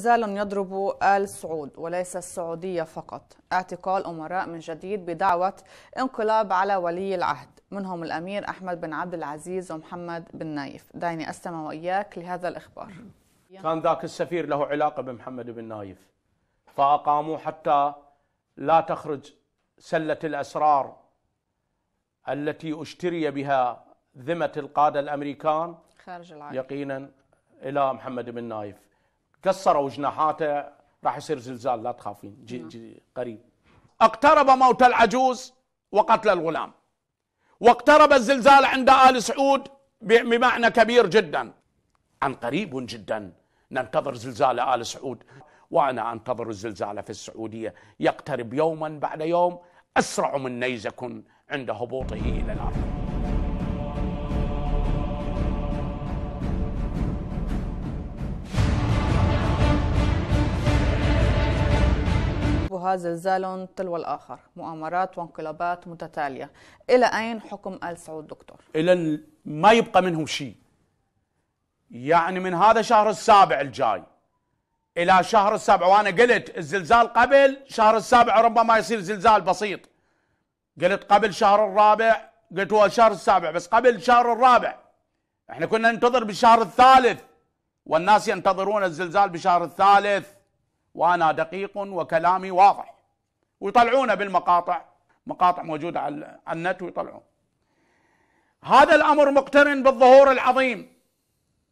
زال يضرب آل سعود وليس السعودية فقط اعتقال أمراء من جديد بدعوة انقلاب على ولي العهد منهم الأمير أحمد بن عبد العزيز ومحمد بن نايف دعني أستمع وإياك لهذا الإخبار كان ذاك السفير له علاقة بمحمد بن نايف فأقاموا حتى لا تخرج سلة الأسرار التي اشتري بها ذمة القادة الأمريكان خارج العالم. يقينا إلى محمد بن نايف كسروا جناحاته راح يصير زلزال لا تخافين جي نعم. جي قريب اقترب موت العجوز وقتل الغلام واقترب الزلزال عند آل سعود بمعنى كبير جدا عن قريب جدا ننتظر زلزال آل سعود وأنا أنتظر الزلزال في السعودية يقترب يوما بعد يوم أسرع من نيزك عند هبوطه إلى الأرض يواجهها زلزال تلو الآخر مؤامرات وانقلابات متتالية إلى أين حكم آل سعود دكتور؟ إلى ما يبقى منهم شيء يعني من هذا شهر السابع الجاي إلى شهر السابع وأنا قلت الزلزال قبل شهر السابع ربما يصير زلزال بسيط قلت قبل شهر الرابع قلت هو شهر السابع بس قبل شهر الرابع احنا كنا ننتظر بالشهر الثالث والناس ينتظرون الزلزال بشهر الثالث وأنا دقيق وكلامي واضح ويطلعونه بالمقاطع مقاطع موجودة على النت ويطلعون هذا الأمر مقترن بالظهور العظيم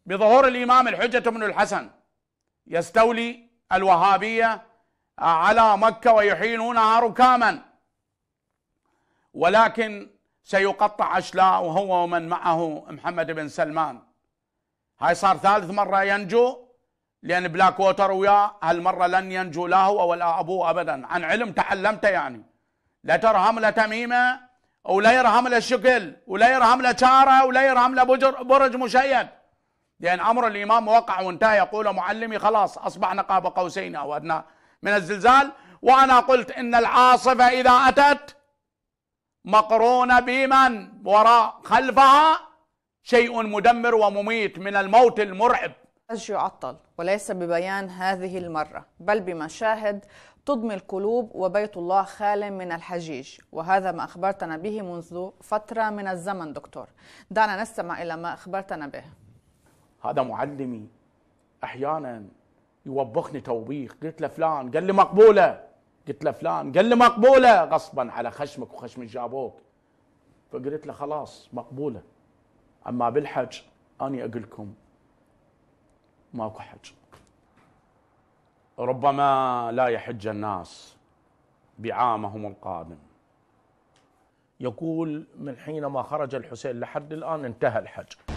بظهور الإمام الحجة بن الحسن يستولي الوهابية على مكة ويحيلونها ركاما ولكن سيقطع أشلاء وهو ومن معه محمد بن سلمان هاي صار ثالث مرة ينجو لأن بلاك ووتر وياه هالمرة لن ينجو لا هو ولا أبوه أبدا عن علم تعلمته يعني لا ترهم له تميمة ولا يرهم له شكل ولا يرهم له شارة ولا يرهم له برج مشيد لأن أمر الإمام وقع وانتهى يقول معلمي خلاص أصبح نقاب قوسين أو أدنى من الزلزال وأنا قلت إن العاصفة إذا أتت مقرونة بمن وراء خلفها شيء مدمر ومميت من الموت المرعب الحج يعطل وليس ببيان هذه المرة بل بمشاهد تضمي القلوب وبيت الله خال من الحجيج وهذا ما أخبرتنا به منذ فترة من الزمن دكتور دعنا نستمع إلى ما أخبرتنا به هذا معلمي أحيانا يوبخني توبيخ قلت له فلان قال لي مقبولة قلت له فلان قال لي مقبولة غصبا على خشمك وخشم جابوك فقلت له خلاص مقبولة أما بالحج أني أقول لكم ماكو حج ربما لا يحج الناس بعامهم القادم يقول من حينما خرج الحسين لحد الآن انتهى الحج